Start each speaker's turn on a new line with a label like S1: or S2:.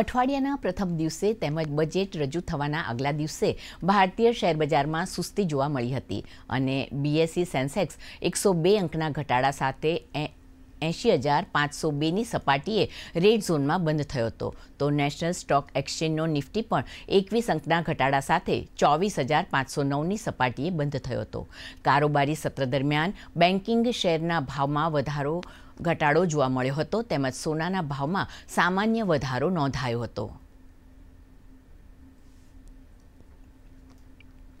S1: અઠવાડિયાના પ્રથમ દિવસે તેમ જ બજેટ રજુ થવાના અગલા દિવસે ભારતીય શેર બજારમાં સુસ્તી જોવા મળી હતી અને BSE સેન્સેક્સ 102 अंकના ઘટાડા સાથે 80502 ની સપાટીએ રેડ ઝોનમાં બંધ થયો હતો તો નેશનલ સ્ટોક એક્સચેન્જ નો નિફ્ટી પણ 21 अंकના ઘટાડા સાથે 24509 ની સપાટીએ બંધ થયો હતો कारोबारी સત્ર દરમિયાન બેંકિંગ શેરના ભાવમાં વધારો ઘટાડો જોવા મળ્યો હતો તેમજ સોનાના ભાવમાં સામાન્ય વધારો નોંધાયો હતો